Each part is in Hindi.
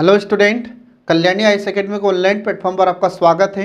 hello student Kalyani I academy online platform पर आपका स्वागत है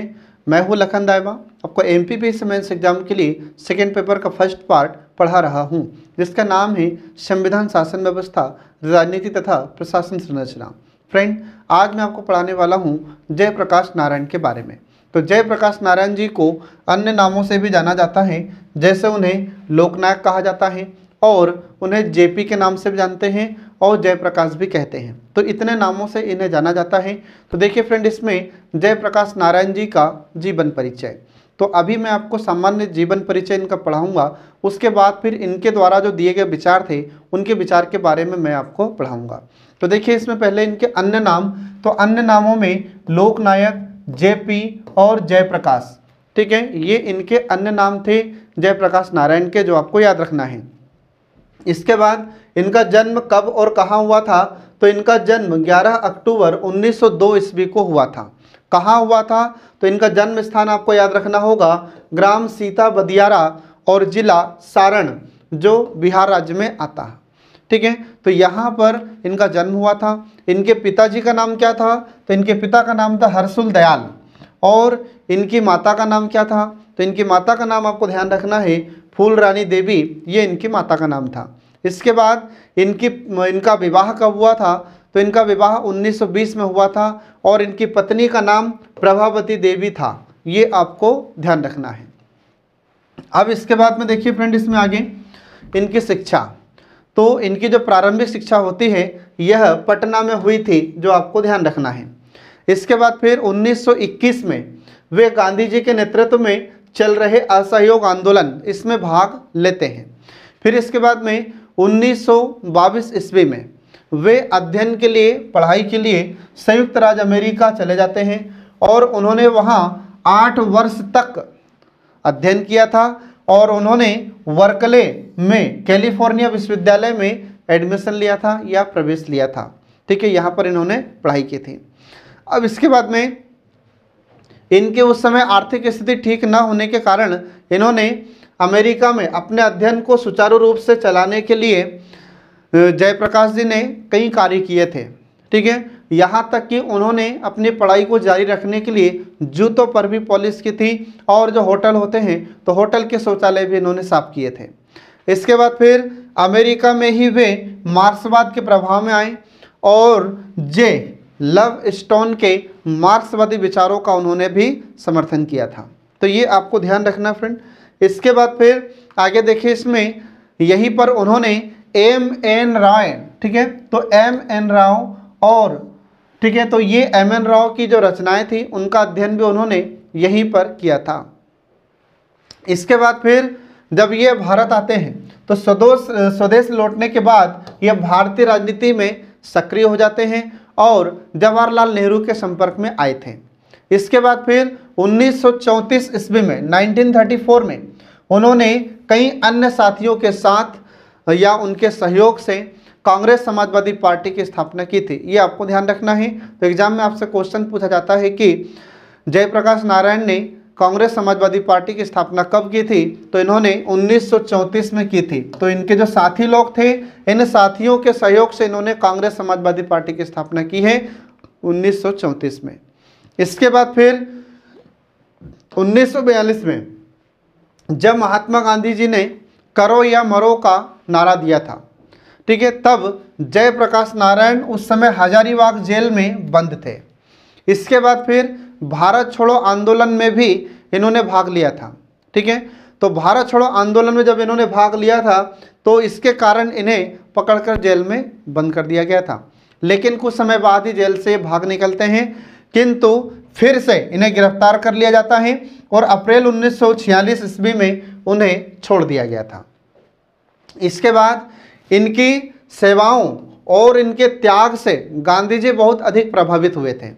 मैं हूं लखन दायबा आपको M P P mains exam के लिए सेकेंड पेपर का फर्स्ट पार्ट पढ़ा रहा हूं जिसका नाम है संविधान शासन व्यवस्था राजनीति तथा प्रशासन संरचना फ्रेंड आज मैं आपको पढ़ाने वाला हूं जयप्रकाश नारायण के बारे में तो जयप्रकाश नारायण जी को अन्य नामों से भी जाना जाता है जैसे उन्हें लोकनायक कहा जाता है और उन्हें जेपी के नाम से भी जानते हैं और जयप्रकाश भी कहते हैं तो इतने नामों से इन्हें जाना जाता है तो देखिए फ्रेंड इसमें जयप्रकाश नारायण जी का जीवन परिचय तो अभी मैं आपको सामान्य जीवन परिचय इनका पढ़ाऊंगा उसके बाद फिर इनके द्वारा जो दिए गए विचार थे उनके विचार के बारे में मैं आपको पढ़ाऊंगा तो देखिए इसमें पहले इनके अन्य नाम तो अन्य नामों में लोकनायक जेपी और जयप्रकाश ठीक है ये इनके अन्य नाम थे जयप्रकाश नारायण के जो आपको याद रखना है इसके बाद इनका जन्म कब और कहाँ हुआ था तो इनका जन्म 11 अक्टूबर 1902 ईस्वी को हुआ था कहाँ हुआ था तो इनका जन्म स्थान आपको याद रखना होगा ग्राम सीता बदियारा और जिला सारण जो बिहार राज्य में आता है ठीक है तो यहाँ पर इनका जन्म हुआ था इनके पिताजी का नाम क्या था तो इनके पिता का नाम था हर्षुल दयाल और इनकी माता का नाम क्या था तो इनकी माता का नाम आपको ध्यान रखना है फूल रानी देवी ये इनकी माता का नाम था इसके बाद इनकी इनका विवाह कब हुआ था तो इनका विवाह 1920 में हुआ था और इनकी पत्नी का नाम प्रभावती देवी था ये आपको ध्यान रखना है अब इसके बाद में देखिए फ्रेंड इसमें आगे इनकी शिक्षा तो इनकी जो प्रारंभिक शिक्षा होती है यह पटना में हुई थी जो आपको ध्यान रखना है इसके बाद फिर 1921 में वे गांधी जी के नेतृत्व में चल रहे असहयोग आंदोलन इसमें भाग लेते हैं फिर इसके बाद में उन्नीस ईस्वी में वे अध्ययन के लिए पढ़ाई के लिए संयुक्त राज्य अमेरिका चले जाते हैं और उन्होंने वहाँ आठ वर्ष तक अध्ययन किया था और उन्होंने वर्कले में कैलिफोर्निया विश्वविद्यालय में एडमिशन लिया था या प्रवेश लिया था ठीक है यहाँ पर इन्होंने पढ़ाई की थी अब इसके बाद में इनके उस समय आर्थिक स्थिति ठीक न होने के कारण इन्होंने अमेरिका में अपने अध्ययन को सुचारू रूप से चलाने के लिए जयप्रकाश जी ने कई कार्य किए थे ठीक है यहाँ तक कि उन्होंने अपनी पढ़ाई को जारी रखने के लिए जूतों पर भी पॉलिश की थी और जो होटल होते हैं तो होटल के शौचालय भी इन्होंने साफ किए थे इसके बाद फिर अमेरिका में ही वे मार्क्सवाद के प्रभाव में आए और जे लव स्टोन के मार्क्सवादी विचारों का उन्होंने भी समर्थन किया था तो ये आपको ध्यान रखना फ्रेंड इसके बाद फिर आगे देखिए इसमें यहीं पर उन्होंने एम एन राय ठीक है तो एम एन राव और ठीक है तो ये एम एन राव की जो रचनाएं थी उनका अध्ययन भी उन्होंने यहीं पर किया था इसके बाद फिर जब ये भारत आते हैं तो स्वदेश स्वदेश लौटने के बाद ये भारतीय राजनीति में सक्रिय हो जाते हैं और जवाहरलाल नेहरू के संपर्क में आए थे इसके बाद फिर 1934 ईस्वी में 1934 में उन्होंने कई अन्य साथियों के साथ या उनके सहयोग से कांग्रेस समाजवादी पार्टी की स्थापना की थी ये आपको ध्यान रखना है तो एग्जाम में आपसे क्वेश्चन पूछा जाता है कि जयप्रकाश नारायण ने कांग्रेस समाजवादी पार्टी की स्थापना कब की थी तो इन्होंने 1934 में की थी तो इनके जो साथी लोग थे इन साथियों के सहयोग से इन्होंने कांग्रेस समाजवादी पार्टी की स्थापना की है 1934 में इसके बाद फिर 1942 में जब महात्मा गांधी जी ने करो या मरो का नारा दिया था ठीक है तब जयप्रकाश नारायण उस समय हजारीबाग जेल में बंद थे इसके बाद फिर भारत छोड़ो आंदोलन में भी इन्होंने भाग लिया था ठीक है तो भारत छोड़ो आंदोलन में जब इन्होंने भाग लिया था तो इसके कारण इन्हें पकड़कर जेल में बंद कर दिया गया था लेकिन कुछ समय बाद ही जेल से भाग निकलते हैं किंतु फिर से इन्हें गिरफ्तार कर लिया जाता है और अप्रैल 1946 ईस्वी में उन्हें छोड़ दिया गया था इसके बाद इनकी सेवाओं और इनके त्याग से गांधी जी बहुत अधिक प्रभावित हुए थे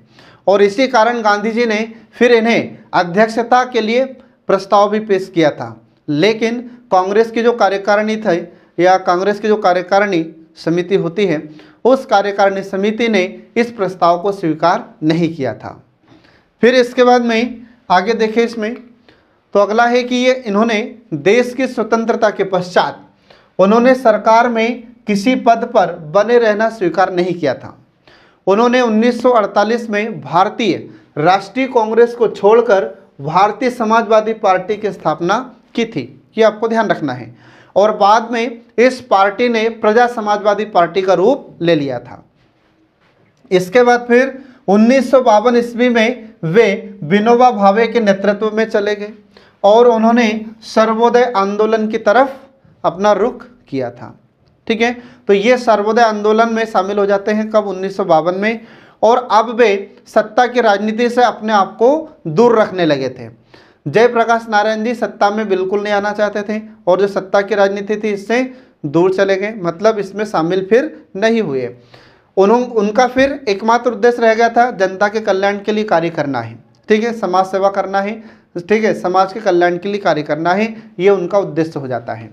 और इसी कारण गांधी जी ने फिर इन्हें अध्यक्षता के लिए प्रस्ताव भी पेश किया था लेकिन कांग्रेस की जो कार्यकारिणी थी या कांग्रेस की जो कार्यकारिणी समिति होती है उस कार्यकारिणी समिति ने इस प्रस्ताव को स्वीकार नहीं किया था फिर इसके बाद में आगे देखें इसमें तो अगला है कि ये इन्होंने देश की स्वतंत्रता के पश्चात उन्होंने सरकार में किसी पद पर बने रहना स्वीकार नहीं किया था उन्होंने 1948 में भारतीय राष्ट्रीय कांग्रेस को छोड़कर भारतीय समाजवादी पार्टी की स्थापना की थी ये आपको ध्यान रखना है और बाद में इस पार्टी ने प्रजा समाजवादी पार्टी का रूप ले लिया था इसके बाद फिर उन्नीस ईस्वी में वे विनोबा भावे के नेतृत्व में चले गए और उन्होंने सर्वोदय आंदोलन की तरफ अपना रुख किया था ठीक है तो ये सर्वोदय आंदोलन में शामिल हो जाते हैं कब उन्नीस में और अब वे सत्ता की राजनीति से अपने आप को दूर रखने लगे थे जयप्रकाश नारायण जी सत्ता में बिल्कुल नहीं आना चाहते थे और जो सत्ता की राजनीति थी इससे दूर चले गए मतलब इसमें शामिल फिर नहीं हुए उन्हों उनका फिर एकमात्र उद्देश्य रह गया था जनता के कल्याण के लिए कार्य करना है ठीक है समाज सेवा करना है ठीक है समाज के कल्याण के लिए कार्य करना है ये उनका उद्देश्य हो जाता है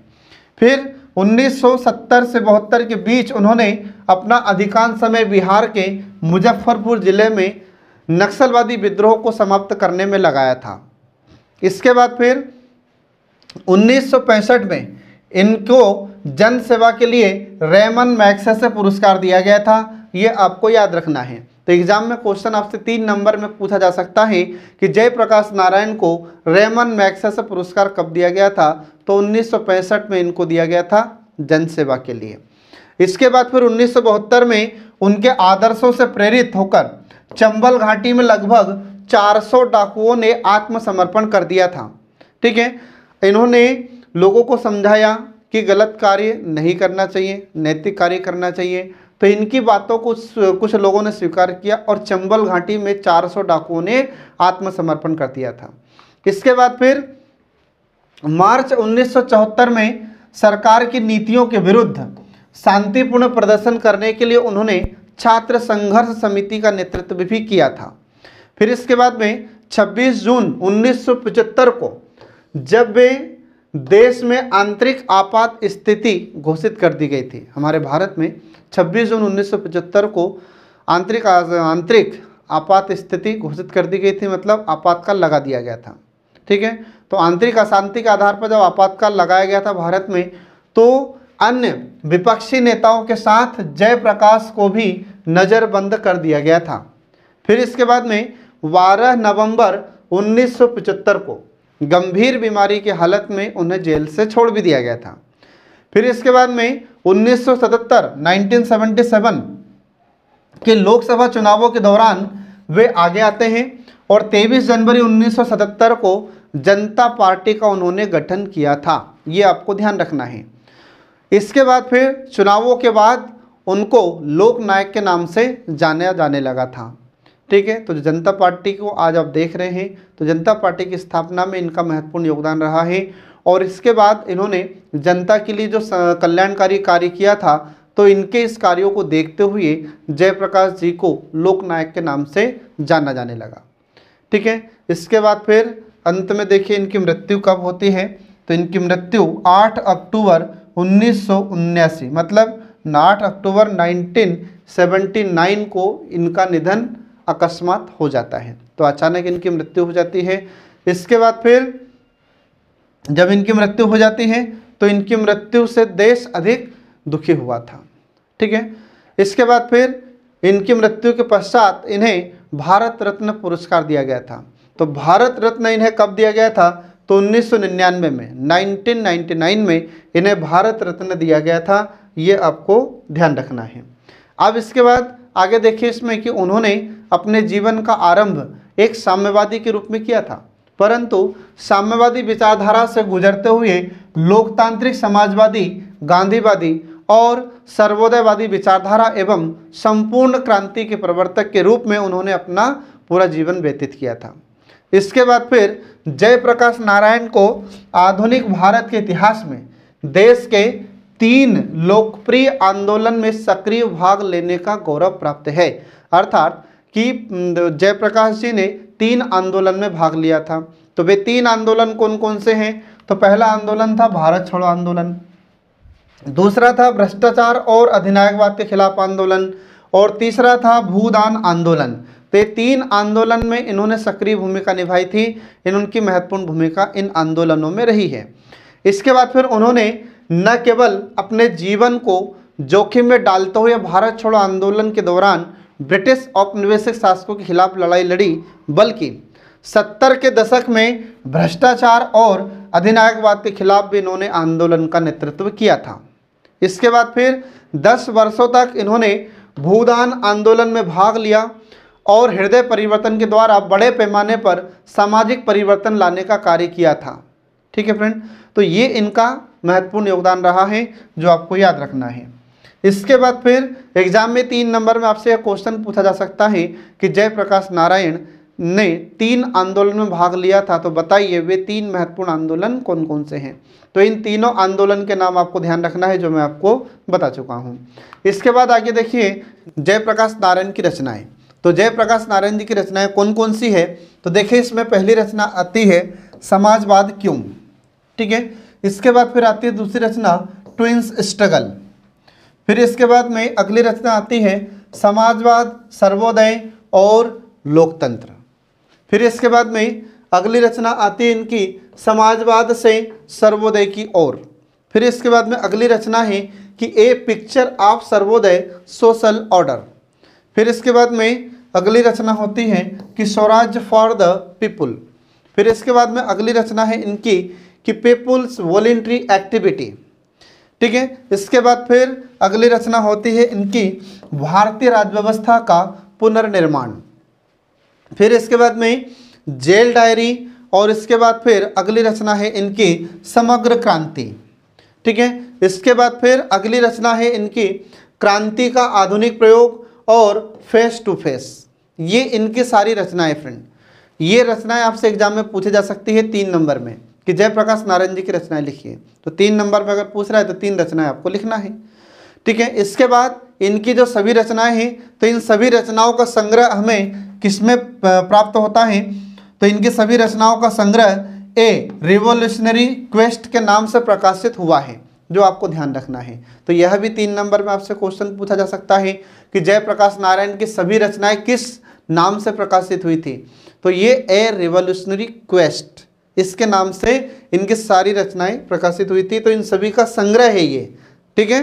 फिर 1970 से बहत्तर के बीच उन्होंने अपना अधिकांश समय बिहार के मुजफ्फरपुर ज़िले में नक्सलवादी विद्रोह को समाप्त करने में लगाया था इसके बाद फिर 1965 में इनको जनसेवा के लिए रेमन मैक्स से पुरस्कार दिया गया था ये आपको याद रखना है तो एग्जाम में क्वेश्चन आपसे तीन नंबर में पूछा जा सकता है कि जयप्रकाश नारायण को रेमन मैक्स से पुरस्कार कब दिया गया था तो उन्नीस में इनको दिया गया था जनसेवा के लिए इसके बाद फिर उन्नीस में उनके आदर्शों से प्रेरित होकर चंबल घाटी में लगभग 400 डाकुओं ने आत्मसमर्पण कर दिया था ठीक है इन्होंने लोगों को समझाया कि गलत कार्य नहीं करना चाहिए नैतिक कार्य करना चाहिए तो इनकी बातों को कुछ लोगों ने स्वीकार किया और चंबल घाटी में 400 डाकुओं ने आत्मसमर्पण कर दिया था इसके बाद फिर मार्च 1974 में सरकार की नीतियों के विरुद्ध शांतिपूर्ण प्रदर्शन करने के लिए उन्होंने छात्र संघर्ष समिति का नेतृत्व भी किया था फिर इसके बाद में 26 जून 1975 को जब वे देश में आंतरिक आपात स्थिति घोषित कर दी गई थी हमारे भारत में 26 जून 1975 को आंतरिक आंतरिक आपात स्थिति घोषित कर दी गई थी मतलब आपातकाल लगा दिया गया था ठीक है तो आंतरिक अशांति के आधार पर जब आपातकाल लगाया गया था भारत में तो अन्य विपक्षी नेताओं के साथ जयप्रकाश को भी नज़रबंद कर दिया गया था फिर इसके बाद में 12 नवंबर 1975 को गंभीर बीमारी की हालत में उन्हें जेल से छोड़ भी दिया गया था फिर इसके बाद में 1977 1977 के लोकसभा चुनावों के दौरान वे आगे आते हैं और 23 जनवरी 1977 को जनता पार्टी का उन्होंने गठन किया था ये आपको ध्यान रखना है इसके बाद फिर चुनावों के बाद उनको लोकनायक के नाम से जाना जाने लगा था ठीक है तो जनता पार्टी को आज आप देख रहे हैं तो जनता पार्टी की स्थापना में इनका महत्वपूर्ण योगदान रहा है और इसके बाद इन्होंने जनता के लिए जो कल्याणकारी कार्य किया था तो इनके इस कार्यों को देखते हुए जयप्रकाश जी को लोकनायक के नाम से जाना जाने लगा ठीक है इसके बाद फिर अंत में देखिए इनकी मृत्यु कब होती है तो इनकी मृत्यु 8 अक्टूबर उन्नीस मतलब 8 अक्टूबर 1979 को इनका निधन अकस्मात हो जाता है तो अचानक इनकी मृत्यु हो जाती है इसके बाद फिर जब इनकी मृत्यु हो जाती है तो इनकी मृत्यु से देश अधिक दुखी हुआ था ठीक है इसके बाद फिर इनकी मृत्यु के पश्चात इन्हें भारत रत्न पुरस्कार दिया गया था तो भारत रत्न इन्हें कब दिया गया था तो 1999 में 1999 में इन्हें भारत रत्न दिया गया था ये आपको ध्यान रखना है अब इसके बाद आगे देखिए इसमें कि उन्होंने अपने जीवन का आरंभ एक साम्यवादी के रूप में किया था परंतु साम्यवादी विचारधारा से गुजरते हुए लोकतांत्रिक समाजवादी गांधीवादी और सर्वोदयवादी विचारधारा एवं संपूर्ण क्रांति के प्रवर्तक के रूप में उन्होंने अपना पूरा जीवन व्यतीत किया था इसके बाद फिर जयप्रकाश नारायण को आधुनिक भारत के इतिहास में देश के तीन लोकप्रिय आंदोलन में सक्रिय भाग लेने का गौरव प्राप्त है अर्थात कि जयप्रकाश जी ने तीन आंदोलन में भाग लिया था तो वे तीन आंदोलन कौन कौन से हैं तो पहला आंदोलन था भारत छोड़ो आंदोलन दूसरा था भ्रष्टाचार और अधिनायकवाद के खिलाफ आंदोलन और तीसरा था भूदान आंदोलन तो ये तीन आंदोलन में इन्होंने सक्रिय भूमिका निभाई थी इन उनकी महत्वपूर्ण भूमिका इन आंदोलनों में रही है इसके बाद फिर उन्होंने न केवल अपने जीवन को जोखिम में डालते हुए भारत छोड़ो आंदोलन के दौरान ब्रिटिश औपनिवेशिक शासकों के खिलाफ लड़ाई लड़ी बल्कि सत्तर के दशक में भ्रष्टाचार और अधिनायकवाद के खिलाफ भी इन्होंने आंदोलन का नेतृत्व किया था इसके बाद फिर 10 वर्षों तक इन्होंने भूदान आंदोलन में भाग लिया और हृदय परिवर्तन के द्वारा बड़े पैमाने पर सामाजिक परिवर्तन लाने का कार्य किया था ठीक है फ्रेंड तो ये इनका महत्वपूर्ण योगदान रहा है जो आपको याद रखना है इसके बाद फिर एग्जाम में तीन नंबर में आपसे यह क्वेश्चन पूछा जा सकता है कि जयप्रकाश नारायण ने तीन आंदोलन में भाग लिया था तो बताइए वे तीन महत्वपूर्ण आंदोलन कौन कौन से हैं तो इन तीनों आंदोलन के नाम आपको ध्यान रखना है जो मैं आपको बता चुका हूँ इसके बाद आगे देखिए जयप्रकाश नारायण की रचनाएं तो जयप्रकाश नारायण जी की रचनाएं कौन कौन सी है तो देखिए इसमें पहली रचना आती है समाजवाद क्यों ठीक है इसके बाद फिर आती है दूसरी रचना ट्विंस स्ट्रगल फिर इसके बाद में अगली रचना आती है समाजवाद सर्वोदय और लोकतंत्र फिर इसके बाद में अगली रचना आती है इनकी समाजवाद से सर्वोदय की ओर फिर इसके बाद में अगली रचना है कि a picture of Sarvodaya social order फिर इसके बाद में अगली रचना होती है कि स्वराज फॉर द पीपुल फिर इसके बाद में अगली रचना है इनकी कि पीपुल्स वॉलेंट्री एक्टिविटी ठीक है इसके बाद फिर अगली रचना होती है इनकी भारतीय राजव्यवस्था व्यवस्था का पुनर्निर्माण फिर इसके बाद में जेल डायरी और इसके बाद फिर अगली रचना है इनकी समग्र क्रांति ठीक है इसके बाद फिर अगली रचना है इनकी क्रांति का आधुनिक प्रयोग और फेस टू फेस ये इनकी सारी रचनाएं फ्रेंड ये रचनाएं आपसे एग्जाम में पूछी जा सकती है तीन नंबर में कि जयप्रकाश नारायण जी की रचनाएं लिखिए तो तीन नंबर में अगर पूछ रहा है तो तीन रचनाएं आपको लिखना है ठीक है इसके बाद इनकी जो सभी रचनाएं हैं तो इन सभी रचनाओं का संग्रह हमें किसमें प्राप्त होता है तो इनकी सभी रचनाओं का संग्रह ए रिवोल्यूशनरी क्वेस्ट के नाम से प्रकाशित हुआ है जो आपको ध्यान रखना है तो यह भी तीन नंबर में आपसे क्वेश्चन पूछा जा सकता है कि जयप्रकाश नारायण की सभी रचनाएं किस नाम से प्रकाशित हुई थी तो ये ए रिवोल्यूशनरी क्वेस्ट इसके नाम से इनकी सारी रचनाएं प्रकाशित हुई थी तो इन सभी का संग्रह है ये ठीक है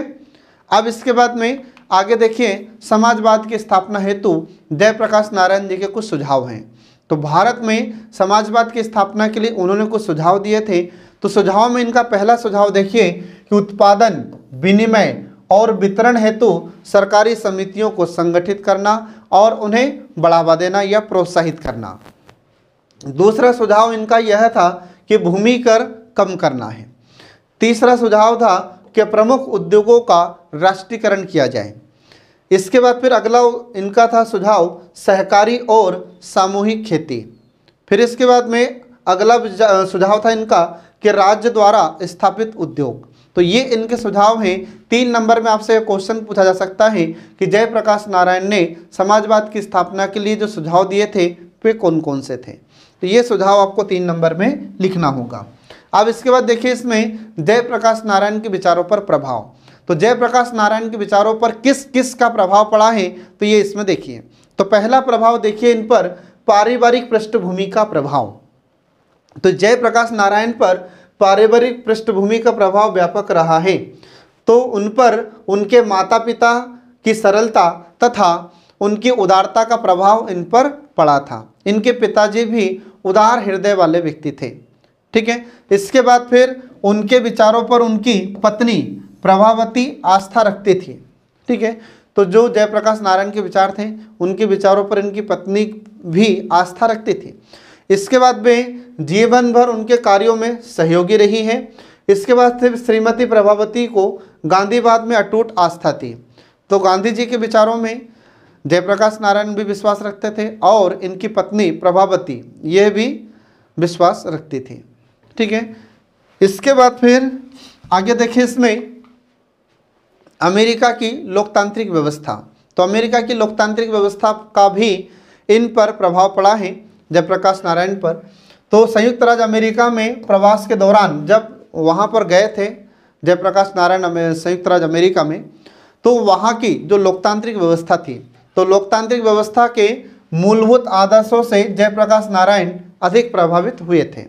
अब इसके बाद में आगे देखिए समाजवाद की स्थापना हेतु जयप्रकाश नारायण जी के कुछ सुझाव हैं तो भारत में समाजवाद की स्थापना के लिए उन्होंने कुछ सुझाव दिए थे तो सुझाव में इनका पहला सुझाव देखिए कि उत्पादन विनिमय और वितरण हेतु सरकारी समितियों को संगठित करना और उन्हें बढ़ावा देना या प्रोत्साहित करना दूसरा सुझाव इनका यह था कि भूमि कर कम करना है तीसरा सुझाव था कि प्रमुख उद्योगों का राष्ट्रीयकरण किया जाए इसके बाद फिर अगला इनका था सुझाव सहकारी और सामूहिक खेती फिर इसके बाद में अगला सुझाव था इनका कि राज्य द्वारा स्थापित उद्योग तो ये इनके सुझाव हैं तीन नंबर में आपसे क्वेश्चन पूछा जा सकता है कि जयप्रकाश नारायण ने समाजवाद की स्थापना के लिए जो सुझाव दिए थे वे कौन कौन से थे तो ये सुझाव आपको तीन नंबर में लिखना होगा अब इसके बाद देखिए इसमें जयप्रकाश नारायण के विचारों पर प्रभाव तो जयप्रकाश नारायण के विचारों पर किस किस का प्रभाव पड़ा है तो ये इसमें देखिए तो पहला प्रभाव देखिए इन पर पारिवारिक पृष्ठभूमि का प्रभाव तो जयप्रकाश नारायण पर पारिवारिक पृष्ठभूमि का प्रभाव व्यापक रहा है तो उन पर उनके माता पिता की सरलता तथा उनकी उदारता का प्रभाव इन पर पड़ा था इनके पिताजी भी उदार हृदय वाले व्यक्ति थे ठीक है इसके बाद फिर उनके विचारों पर उनकी पत्नी प्रभावती आस्था रखते थे ठीक है तो जो जयप्रकाश नारायण के विचार थे उनके विचारों पर इनकी पत्नी भी आस्था रखती थी इसके बाद वे जीवन भर उनके कार्यों में सहयोगी रही हैं इसके बाद फिर श्रीमती प्रभावती को गांधीवाद में अटूट आस्था थी तो गांधी जी के विचारों में जयप्रकाश नारायण भी विश्वास रखते थे और इनकी पत्नी प्रभावती यह भी विश्वास रखती थी ठीक है इसके बाद फिर आगे देखिए इसमें अमेरिका की लोकतांत्रिक व्यवस्था तो अमेरिका की लोकतांत्रिक व्यवस्था का भी इन पर प्रभाव पड़ा है जयप्रकाश नारायण पर तो संयुक्त राज्य अमेरिका में प्रवास के दौरान जब वहाँ पर गए थे जयप्रकाश नारायण संयुक्त राज्य अमेरिका में तो वहाँ की जो लोकतांत्रिक व्यवस्था थी तो लोकतांत्रिक व्यवस्था के मूलभूत आदर्शों से जयप्रकाश नारायण अधिक प्रभावित हुए थे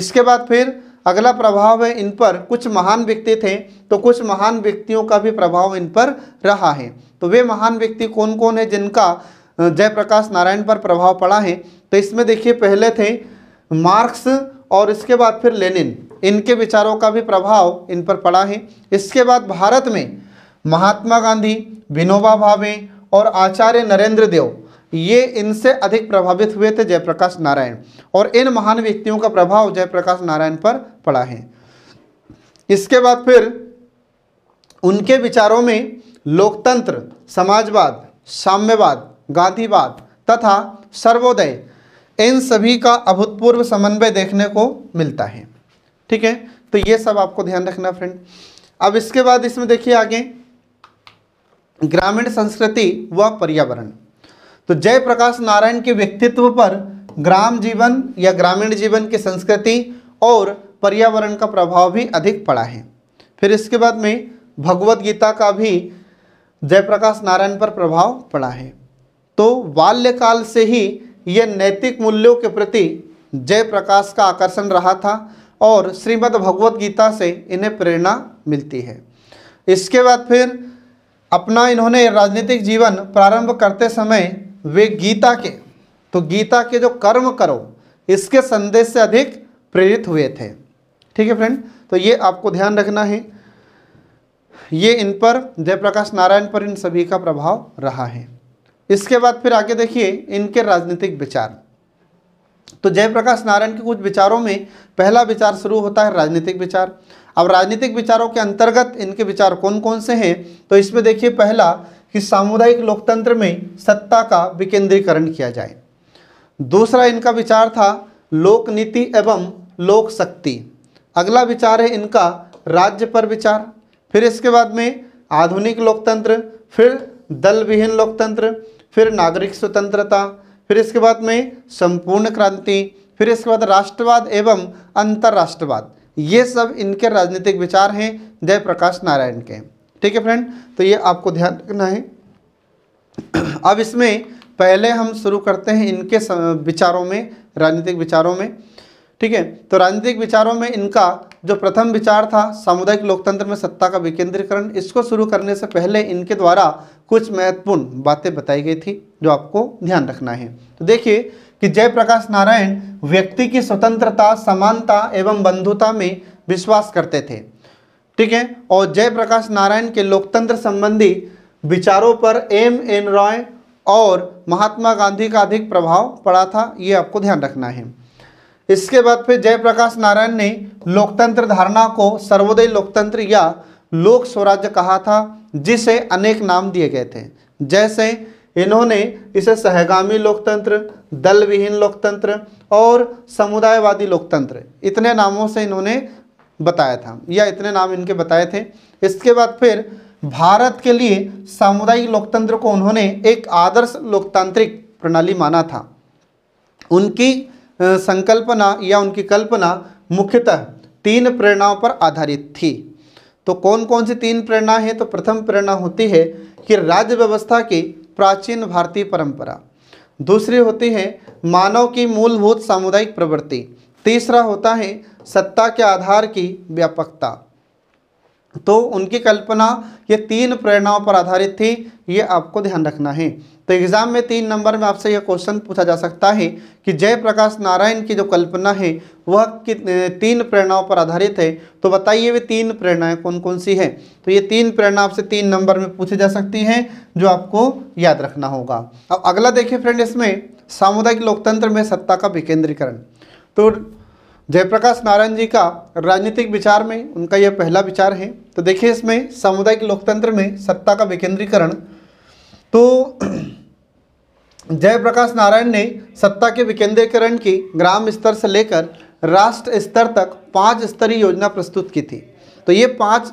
इसके बाद फिर अगला प्रभाव है इन पर कुछ महान व्यक्ति थे तो कुछ महान व्यक्तियों का भी प्रभाव इन पर रहा है तो वे महान व्यक्ति कौन कौन है जिनका जयप्रकाश नारायण पर प्रभाव पड़ा है तो इसमें देखिए पहले थे मार्क्स और इसके बाद फिर लेनिन इनके विचारों का भी प्रभाव इन पर पड़ा है इसके बाद भारत में महात्मा गांधी विनोबा भावे और आचार्य नरेंद्र देव ये इनसे अधिक प्रभावित हुए थे जयप्रकाश नारायण और इन महान व्यक्तियों का प्रभाव जयप्रकाश नारायण पर पड़ा है इसके बाद फिर उनके विचारों में लोकतंत्र समाजवाद साम्यवाद गांधीवाद तथा सर्वोदय इन सभी का अभूतपूर्व समन्वय देखने को मिलता है ठीक है तो ये सब आपको ध्यान रखना फ्रेंड अब इसके बाद इसमें देखिए आगे ग्रामीण संस्कृति व पर्यावरण तो जयप्रकाश नारायण के व्यक्तित्व पर ग्राम जीवन या ग्रामीण जीवन की संस्कृति और पर्यावरण का प्रभाव भी अधिक पड़ा है फिर इसके बाद में भगवत गीता का भी जयप्रकाश नारायण पर प्रभाव पड़ा है तो बाल्यकाल से ही यह नैतिक मूल्यों के प्रति जयप्रकाश का आकर्षण रहा था और श्रीमद् भगवत गीता से इन्हें प्रेरणा मिलती है इसके बाद फिर अपना इन्होंने राजनीतिक जीवन प्रारंभ करते समय वे गीता के तो गीता के जो कर्म करो इसके संदेश से अधिक प्रेरित हुए थे ठीक है फ्रेंड तो ये आपको ध्यान रखना है ये इन पर जयप्रकाश नारायण पर इन सभी का प्रभाव रहा है इसके बाद फिर आगे देखिए इनके राजनीतिक विचार तो जयप्रकाश नारायण के कुछ विचारों में पहला विचार शुरू होता है राजनीतिक विचार अब राजनीतिक विचारों के अंतर्गत इनके विचार कौन कौन से हैं तो इसमें देखिए पहला कि सामुदायिक लोकतंत्र में सत्ता का विकेंद्रीकरण किया जाए दूसरा इनका विचार था लोक नीति एवं लोक शक्ति अगला विचार है इनका राज्य पर विचार फिर इसके बाद में आधुनिक लोकतंत्र फिर दल विहीन लोकतंत्र फिर नागरिक स्वतंत्रता फिर इसके बाद में संपूर्ण क्रांति फिर इसके बाद राष्ट्रवाद एवं अंतर्राष्ट्रवाद ये सब इनके राजनीतिक विचार हैं जयप्रकाश नारायण के ठीक है फ्रेंड तो ये आपको ध्यान रखना है अब इसमें पहले हम शुरू करते हैं इनके विचारों में राजनीतिक विचारों में ठीक है तो राजनीतिक विचारों में इनका जो प्रथम विचार था सामुदायिक लोकतंत्र में सत्ता का विकेंद्रीकरण इसको शुरू करने से पहले इनके द्वारा कुछ महत्वपूर्ण बातें बताई गई थी जो आपको ध्यान रखना है तो देखिए कि जयप्रकाश नारायण व्यक्ति की स्वतंत्रता समानता एवं बंधुता में विश्वास करते थे ठीक है और जयप्रकाश नारायण के लोकतंत्र संबंधी विचारों पर एम एन रॉय और महात्मा गांधी का अधिक प्रभाव पड़ा था ये आपको ध्यान रखना है इसके बाद फिर जयप्रकाश नारायण ने लोकतंत्र धारणा को सर्वोदय लोकतंत्र या लोक स्वराज्य कहा था जिसे अनेक नाम दिए गए थे जैसे इन्होंने इसे सहगामी लोकतंत्र दल विहीन लोकतंत्र और समुदायवादी लोकतंत्र इतने नामों से इन्होंने बताया था या इतने नाम इनके बताए थे इसके बाद फिर भारत के लिए सामुदायिक लोकतंत्र को उन्होंने एक आदर्श लोकतांत्रिक प्रणाली माना था उनकी संकल्पना या उनकी कल्पना मुख्यतः तीन प्रेरणाओं पर आधारित थी तो कौन कौन सी तीन प्रेरणा है तो प्रथम प्रेरणा होती है कि राज्य व्यवस्था की प्राचीन भारतीय परंपरा दूसरी होती है मानव की मूलभूत सामुदायिक प्रवृत्ति तीसरा होता है सत्ता के आधार की व्यापकता तो उनकी कल्पना ये तीन प्रेरणाओं पर आधारित थी ये आपको ध्यान रखना है तो एग्ज़ाम में तीन नंबर में आपसे यह क्वेश्चन पूछा जा सकता है कि जयप्रकाश नारायण की जो कल्पना है वह तीन प्रेरणाओं पर आधारित है तो बताइए वे तीन प्रेरणाएं कौन कौन सी है तो ये तीन प्रेरणा आपसे तीन नंबर में पूछी जा सकती हैं जो आपको याद रखना होगा अब अगला देखिए फ्रेंड इसमें सामुदायिक लोकतंत्र में सत्ता का विकेंद्रीकरण तो जयप्रकाश नारायण जी का राजनीतिक विचार में उनका यह पहला विचार है तो देखिए इसमें सामुदायिक लोकतंत्र में सत्ता का विकेंद्रीकरण तो जयप्रकाश नारायण ने सत्ता के विकेंद्रीकरण की ग्राम स्तर से लेकर राष्ट्र स्तर तक पांच स्तरीय योजना प्रस्तुत की थी तो ये पांच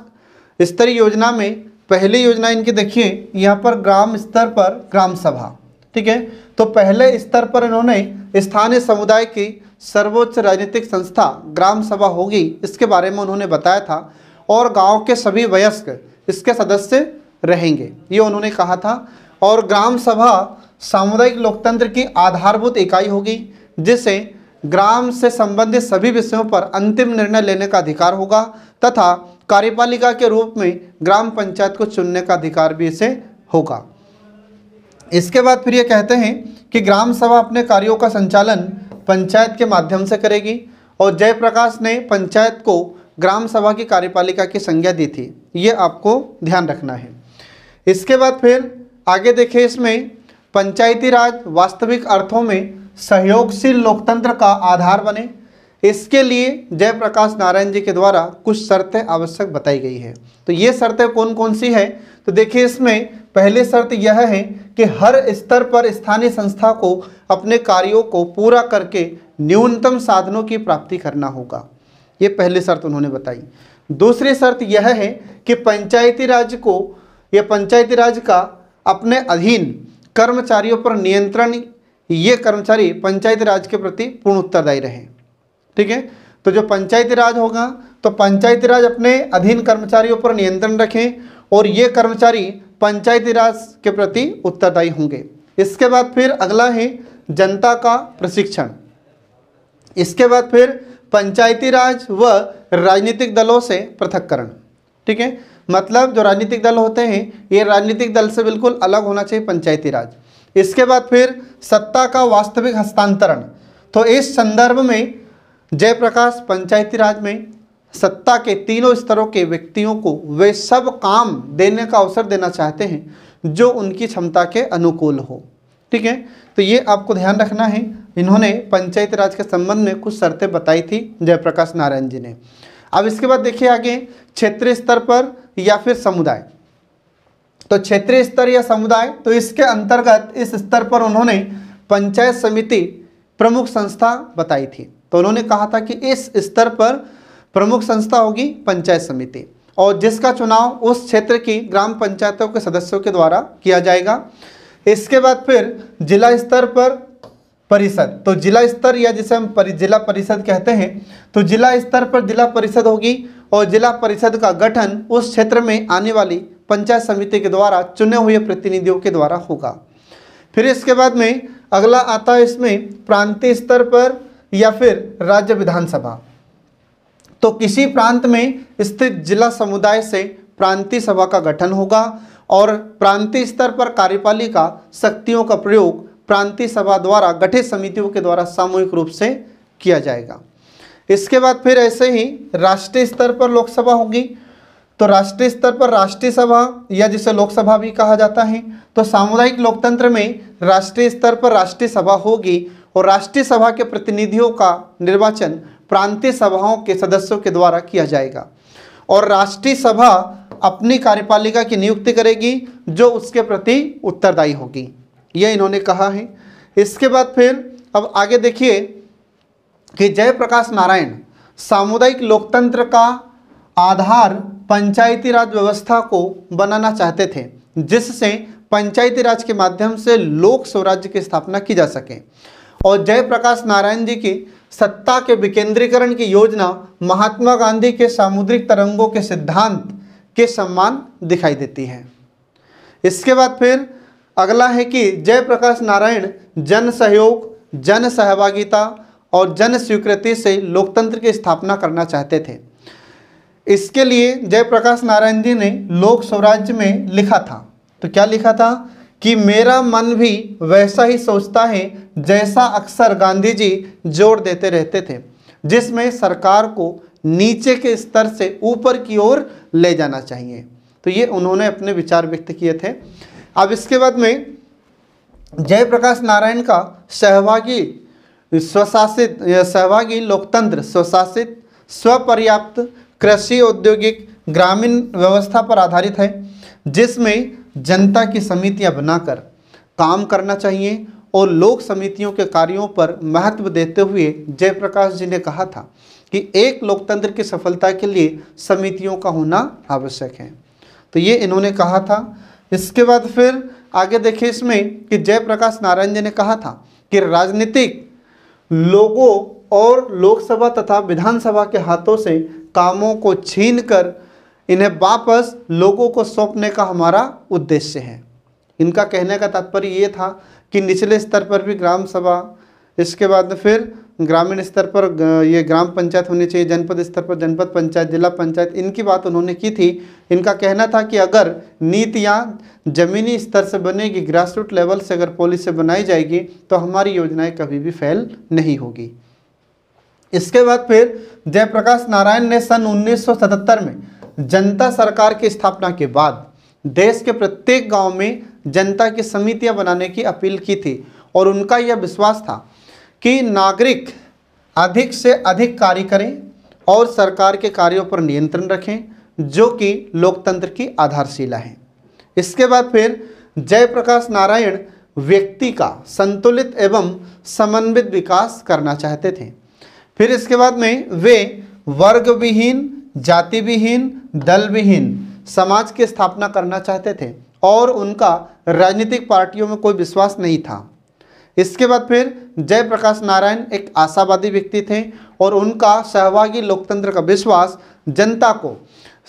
स्तरीय योजना में पहली योजना इनकी देखिए यहाँ पर ग्राम स्तर पर ग्राम सभा ठीक है तो पहले स्तर पर इन्होंने स्थानीय समुदाय की सर्वोच्च राजनीतिक संस्था ग्राम सभा होगी इसके बारे में उन्होंने बताया था और गांव के सभी वयस्क इसके सदस्य रहेंगे ये उन्होंने कहा था और ग्राम सभा सामुदायिक लोकतंत्र की आधारभूत इकाई होगी जिसे ग्राम से संबंधित सभी विषयों पर अंतिम निर्णय लेने का अधिकार होगा तथा कार्यपालिका के रूप में ग्राम पंचायत को चुनने का अधिकार भी इसे होगा इसके बाद फिर ये कहते हैं कि ग्राम सभा अपने कार्यों का संचालन पंचायत के माध्यम से करेगी और जयप्रकाश ने पंचायत को ग्राम सभा की कार्यपालिका की संज्ञा दी थी ये आपको ध्यान रखना है इसके बाद फिर आगे देखें इसमें पंचायती राज वास्तविक अर्थों में सहयोगशील लोकतंत्र का आधार बने इसके लिए जयप्रकाश नारायण जी के द्वारा कुछ शर्तें आवश्यक बताई गई है तो ये शर्तें कौन कौन सी हैं तो देखिए इसमें पहली शर्त यह है कि हर स्तर पर स्थानीय संस्था को अपने कार्यों को पूरा करके न्यूनतम साधनों की प्राप्ति करना होगा ये पहली शर्त उन्होंने बताई दूसरी शर्त यह है कि पंचायती राज को या पंचायती राज का अपने अधीन कर्मचारियों पर नियंत्रण ये कर्मचारी पंचायती राज के प्रति पूर्ण उत्तरदायी रहे ठीक है तो जो पंचायती राज होगा तो पंचायती राज अपने अधीन कर्मचारियों पर नियंत्रण रखें और ये कर्मचारी पंचायती राज के प्रति उत्तरदायी होंगे इसके बाद फिर अगला है जनता का प्रशिक्षण इसके बाद फिर पंचायती राज व राजनीतिक दलों से पृथककरण ठीक है मतलब जो राजनीतिक दल होते हैं ये राजनीतिक दल से बिल्कुल अलग होना चाहिए पंचायती राज इसके बाद फिर सत्ता का वास्तविक हस्तांतरण तो इस संदर्भ में जयप्रकाश पंचायती राज में सत्ता के तीनों स्तरों के व्यक्तियों को वे सब काम देने का अवसर देना चाहते हैं जो उनकी क्षमता के अनुकूल हो ठीक है तो ये आपको ध्यान रखना है इन्होंने पंचायती राज के संबंध में कुछ शर्तें बताई थी जयप्रकाश नारायण जी ने अब इसके बाद देखिए आगे क्षेत्रीय स्तर पर या फिर समुदाय तो क्षेत्रीय स्तर या समुदाय तो इसके अंतर्गत इस स्तर पर उन्होंने पंचायत समिति प्रमुख संस्था बताई थी तो उन्होंने कहा था कि इस स्तर पर प्रमुख संस्था होगी पंचायत समिति और जिसका चुनाव उस क्षेत्र की ग्राम पंचायतों के सदस्यों के द्वारा किया जाएगा इसके बाद फिर जिला स्तर पर परिषद तो जिला स्तर या जिसे हम परि, जिला परिषद कहते हैं तो जिला स्तर पर जिला परिषद होगी और जिला परिषद का गठन उस क्षेत्र में आने वाली पंचायत समिति के द्वारा चुने हुए प्रतिनिधियों के द्वारा होगा फिर इसके बाद में अगला आता है इसमें प्रांतीय स्तर पर या फिर राज्य विधानसभा तो किसी प्रांत में स्थित जिला समुदाय से प्रांतीय सभा का गठन होगा और प्रांतीय स्तर पर कार्यपालिका शक्तियों का प्रयोग प्रांतीय सभा द्वारा गठित समितियों के द्वारा सामूहिक रूप से किया जाएगा इसके बाद फिर ऐसे ही राष्ट्रीय स्तर पर लोकसभा होगी तो राष्ट्रीय स्तर पर राष्ट्रीय सभा या जिसे लोकसभा भी कहा जाता है तो सामुदायिक लोकतंत्र में राष्ट्रीय स्तर पर राष्ट्रीय सभा होगी और राष्ट्रीय सभा के प्रतिनिधियों का निर्वाचन प्रांतीय सभाओं के सदस्यों के द्वारा किया जाएगा और राष्ट्रीय सभा अपनी कार्यपालिका की नियुक्ति करेगी जो उसके प्रति उत्तरदायी होगी यह इन्होंने कहा है इसके बाद फिर अब आगे देखिए कि जयप्रकाश नारायण सामुदायिक लोकतंत्र का आधार पंचायती राज व्यवस्था को बनाना चाहते थे जिससे पंचायती राज के माध्यम से लोक स्वराज्य की स्थापना की जा सके और जयप्रकाश नारायण जी की सत्ता के विकेंद्रीकरण की योजना महात्मा गांधी के सामुद्रिक तरंगों के सिद्धांत के सम्मान दिखाई देती है इसके बाद फिर अगला है कि जयप्रकाश नारायण जन सहयोग जन सहभागिता और जन स्वीकृति से लोकतंत्र की स्थापना करना चाहते थे इसके लिए जयप्रकाश नारायण जी ने लोक स्वराज्य में लिखा था तो क्या लिखा था कि मेरा मन भी वैसा ही सोचता है जैसा अक्सर गांधी जी जोर देते रहते थे जिसमें सरकार को नीचे के स्तर से ऊपर की ओर ले जाना चाहिए तो ये उन्होंने अपने विचार व्यक्त किए थे अब इसके बाद में जयप्रकाश नारायण का सहभागी स्वशासित सहभागी लोकतंत्र स्वशासित स्वपर्याप्त कृषि औद्योगिक ग्रामीण व्यवस्था पर आधारित है जिसमें जनता की समितियां बनाकर काम करना चाहिए और लोक समितियों के कार्यों पर महत्व देते हुए जयप्रकाश जी ने कहा था कि एक लोकतंत्र की सफलता के लिए समितियों का होना आवश्यक है तो ये इन्होंने कहा था इसके बाद फिर आगे देखिए इसमें कि जयप्रकाश नारायण जी ने कहा था कि राजनीतिक लोगों और लोकसभा तथा विधानसभा के हाथों से कामों को छीन कर इन्हें वापस लोगों को सौंपने का हमारा उद्देश्य है इनका कहने का तात्पर्य ये था कि निचले स्तर पर भी ग्राम सभा इसके बाद फिर ग्रामीण स्तर पर ये ग्राम पंचायत होनी चाहिए जनपद स्तर पर जनपद पंचायत जिला पंचायत इनकी बात उन्होंने की थी इनका कहना था कि अगर नीतियाँ ज़मीनी स्तर से बनेगी ग्रासरूट लेवल से अगर पॉलिसी बनाई जाएगी तो हमारी योजनाएं कभी भी फेल नहीं होगी इसके बाद फिर जयप्रकाश नारायण ने सन उन्नीस में जनता सरकार की स्थापना के बाद देश के प्रत्येक गाँव में जनता की समितियां बनाने की अपील की थी और उनका यह विश्वास था कि नागरिक अधिक से अधिक कार्य करें और सरकार के कार्यों पर नियंत्रण रखें जो कि लोकतंत्र की आधारशिला है इसके बाद फिर जयप्रकाश नारायण व्यक्ति का संतुलित एवं समन्वित विकास करना चाहते थे फिर इसके बाद में वे वर्ग विहीन जाति विहीन दल विहीन समाज की स्थापना करना चाहते थे और उनका राजनीतिक पार्टियों में कोई विश्वास नहीं था इसके बाद फिर जयप्रकाश नारायण एक आशावादी व्यक्ति थे और उनका सहभागी लोकतंत्र का विश्वास जनता को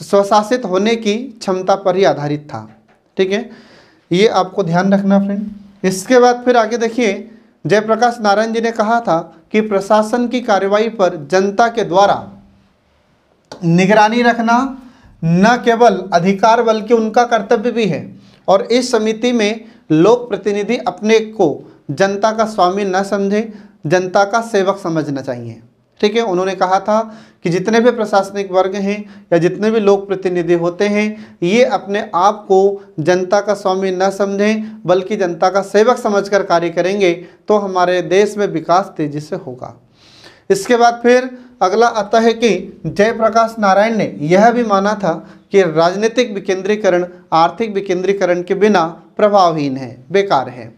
स्वशासित होने की क्षमता पर ही आधारित था ठीक है ये आपको ध्यान रखना फ्रेंड इसके बाद फिर आगे देखिए जयप्रकाश नारायण जी ने कहा था कि प्रशासन की कार्यवाही पर जनता के द्वारा निगरानी रखना न केवल अधिकार बल्कि उनका कर्तव्य भी है और इस समिति में लोक प्रतिनिधि अपने को जनता का स्वामी न समझे जनता का सेवक समझना चाहिए ठीक है उन्होंने कहा था कि जितने भी प्रशासनिक वर्ग हैं या जितने भी लोक प्रतिनिधि होते हैं ये अपने आप को जनता का स्वामी न समझें बल्कि जनता का सेवक समझकर कार्य करेंगे तो हमारे देश में विकास तेजी से होगा इसके बाद फिर अगला आता है कि जयप्रकाश नारायण ने यह भी माना था कि राजनीतिक विकेंद्रीकरण आर्थिक विकेंद्रीकरण के बिना प्रभावहीन है बेकार है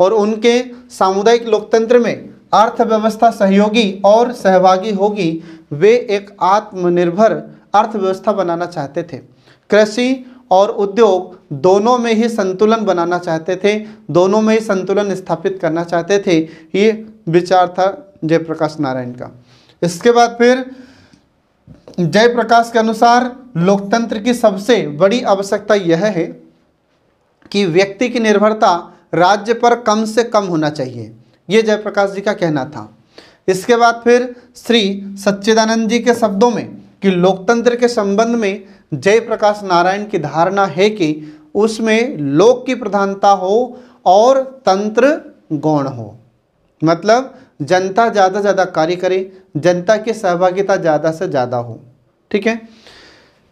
और उनके सामुदायिक लोकतंत्र में अर्थव्यवस्था सहयोगी और सहभागी होगी वे एक आत्मनिर्भर अर्थव्यवस्था बनाना चाहते थे कृषि और उद्योग दोनों में ही संतुलन बनाना चाहते थे दोनों में ही संतुलन स्थापित करना चाहते थे ये विचार था जयप्रकाश नारायण का इसके बाद फिर जयप्रकाश के अनुसार लोकतंत्र की सबसे बड़ी आवश्यकता यह है कि व्यक्ति की निर्भरता राज्य पर कम से कम होना चाहिए ये जयप्रकाश जी का कहना था इसके बाद फिर श्री सच्चिदानंद जी के शब्दों में कि लोकतंत्र के संबंध में जयप्रकाश नारायण की धारणा है कि उसमें लोक की प्रधानता हो और तंत्र गौण हो मतलब जनता ज़्यादा ज़्यादा कार्य करे जनता की सहभागिता ज़्यादा से ज़्यादा हो ठीक है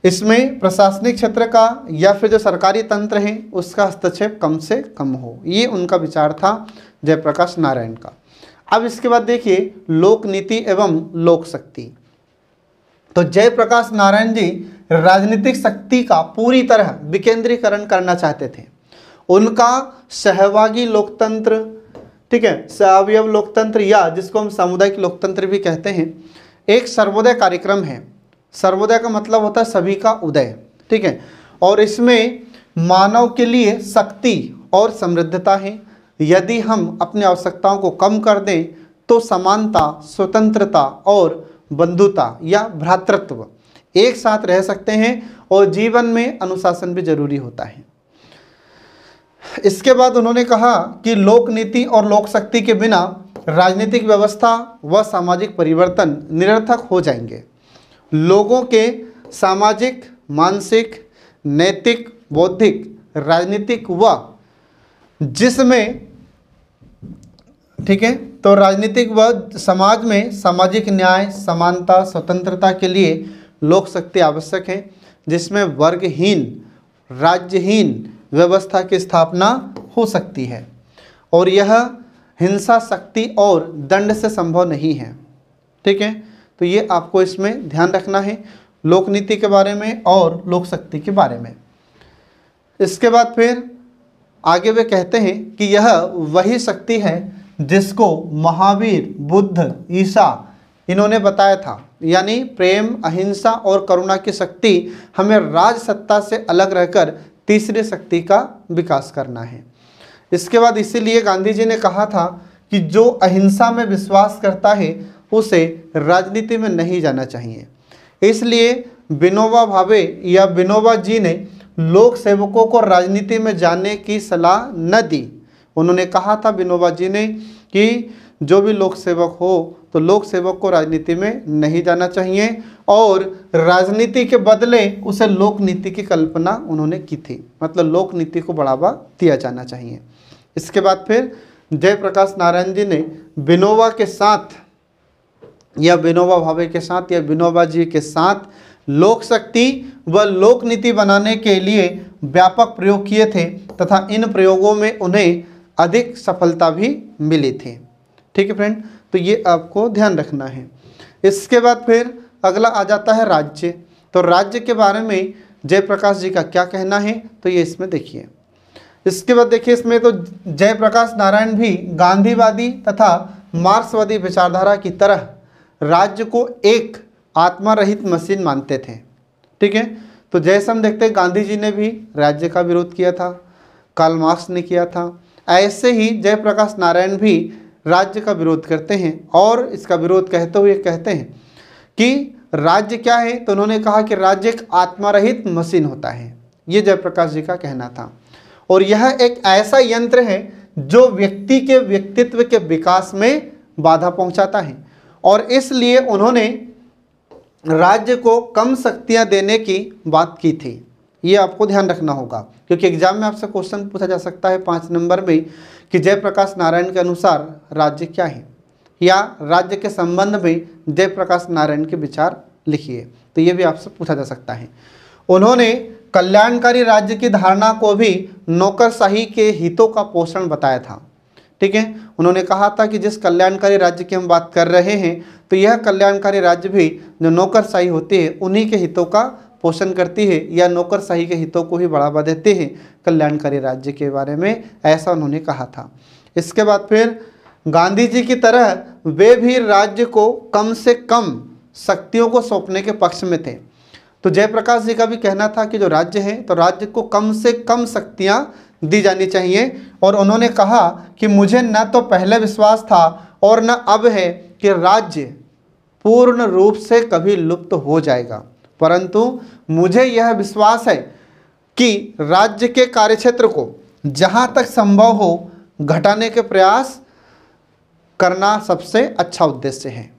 इसमें प्रशासनिक क्षेत्र का या फिर जो सरकारी तंत्र है उसका हस्तक्षेप कम से कम हो ये उनका विचार था जयप्रकाश नारायण का अब इसके बाद देखिए लोक नीति एवं लोक शक्ति तो जयप्रकाश नारायण जी राजनीतिक शक्ति का पूरी तरह विकेंद्रीकरण करना चाहते थे उनका सहभागी लोकतंत्र ठीक है सवयव लोकतंत्र या जिसको हम सामुदायिक लोकतंत्र भी कहते हैं एक सर्वोदय कार्यक्रम है सर्वोदय का मतलब होता है सभी का उदय ठीक है और इसमें मानव के लिए शक्ति और समृद्धता है यदि हम अपनी आवश्यकताओं को कम कर दें तो समानता स्वतंत्रता और बंधुता या भ्रातृत्व एक साथ रह सकते हैं और जीवन में अनुशासन भी जरूरी होता है इसके बाद उन्होंने कहा कि लोक नीति और लोक शक्ति के बिना राजनीतिक व्यवस्था व सामाजिक परिवर्तन निरर्थक हो जाएंगे लोगों के सामाजिक मानसिक नैतिक बौद्धिक राजनीतिक व जिसमें ठीक है तो राजनीतिक व समाज में सामाजिक न्याय समानता स्वतंत्रता के लिए लोक शक्ति आवश्यक है जिसमें वर्गहीन राज्यहीन व्यवस्था की स्थापना हो सकती है और यह हिंसा शक्ति और दंड से संभव नहीं है ठीक है तो ये आपको इसमें ध्यान रखना है लोक नीति के बारे में और लोक शक्ति के बारे में इसके बाद फिर आगे वे कहते हैं कि यह वही शक्ति है जिसको महावीर बुद्ध ईसा इन्होंने बताया था यानी प्रेम अहिंसा और करुणा की शक्ति हमें राज सत्ता से अलग रहकर तीसरी शक्ति का विकास करना है इसके बाद इसीलिए गांधी जी ने कहा था कि जो अहिंसा में विश्वास करता है उसे राजनीति में नहीं जाना चाहिए इसलिए विनोबा भावे या विनोबा जी ने लोक सेवकों को राजनीति में जाने की सलाह न दी उन्होंने कहा था विनोबा जी ने कि जो भी लोक सेवक हो तो लोक सेवक को राजनीति में नहीं जाना चाहिए और राजनीति के बदले उसे लोक नीति की कल्पना उन्होंने की थी मतलब लोक नीति को बढ़ावा दिया जाना चाहिए इसके बाद फिर जयप्रकाश नारायण जी ने विनोबा के साथ या विनोबा भावे के साथ या विनोबा जी के साथ लोक शक्ति व लोक नीति बनाने के लिए व्यापक प्रयोग किए थे तथा इन प्रयोगों में उन्हें अधिक सफलता भी मिली थी ठीक है फ्रेंड तो ये आपको ध्यान रखना है इसके बाद फिर अगला आ जाता है राज्य तो राज्य के बारे में जयप्रकाश जी का क्या कहना है तो ये इसमें देखिए इसके बाद देखिए इसमें तो जयप्रकाश नारायण भी गांधीवादी तथा मार्क्सवादी विचारधारा की तरह राज्य को एक आत्मा रहित मशीन मानते थे ठीक है तो जैसे हम देखते हैं गांधी जी ने भी राज्य का विरोध किया था काल मार्क्स ने किया था ऐसे ही जयप्रकाश नारायण भी राज्य का विरोध करते हैं और इसका विरोध कहते हुए कहते हैं कि राज्य क्या है तो उन्होंने कहा कि राज्य एक आत्मारहित मशीन होता है ये जयप्रकाश जी का कहना था और यह एक ऐसा यंत्र है जो व्यक्ति के व्यक्तित्व के विकास में बाधा पहुंचाता है और इसलिए उन्होंने राज्य को कम शक्तियां देने की बात की थी ये आपको ध्यान रखना होगा क्योंकि एग्जाम में आपसे क्वेश्चन पूछा जा सकता है पाँच नंबर में कि जयप्रकाश नारायण के अनुसार राज्य क्या है या राज्य के संबंध में जयप्रकाश नारायण के विचार लिखिए तो ये भी आपसे पूछा जा सकता है उन्होंने कल्याणकारी राज्य की धारणा को भी नौकरशाही के हितों का पोषण बताया था ठीक है उन्होंने कहा था कि जिस कल्याणकारी राज्य की हम बात कर रहे हैं तो यह कल्याणकारी राज्य भी जो नौकरशाही होती है उन्हीं के हितों का पोषण करती है या नौकरशाही के हितों को ही बढ़ावा देते हैं कल्याणकारी राज्य के बारे में ऐसा उन्होंने कहा था इसके बाद फिर गांधी जी की तरह वे भी राज्य को कम से कम शक्तियों को सौंपने के पक्ष में थे तो जयप्रकाश जी का भी कहना था कि जो राज्य है तो राज्य को कम से कम शक्तियाँ दी जानी चाहिए और उन्होंने कहा कि मुझे न तो पहले विश्वास था और न अब है कि राज्य पूर्ण रूप से कभी लुप्त हो जाएगा परंतु मुझे यह विश्वास है कि राज्य के कार्यक्षेत्र को जहाँ तक संभव हो घटाने के प्रयास करना सबसे अच्छा उद्देश्य है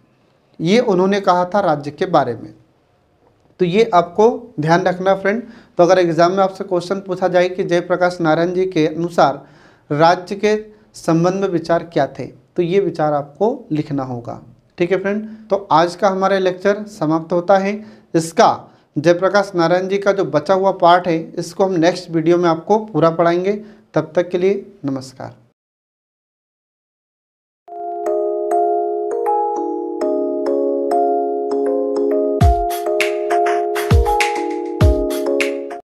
ये उन्होंने कहा था राज्य के बारे में तो ये आपको ध्यान रखना फ्रेंड तो अगर एग्जाम में आपसे क्वेश्चन पूछा जाए कि जयप्रकाश नारायण जी के अनुसार राज्य के संबंध में विचार क्या थे तो ये विचार आपको लिखना होगा ठीक है फ्रेंड तो आज का हमारा लेक्चर समाप्त होता है इसका जयप्रकाश नारायण जी का जो बचा हुआ पार्ट है इसको हम नेक्स्ट वीडियो में आपको पूरा पढ़ाएंगे तब तक के लिए नमस्कार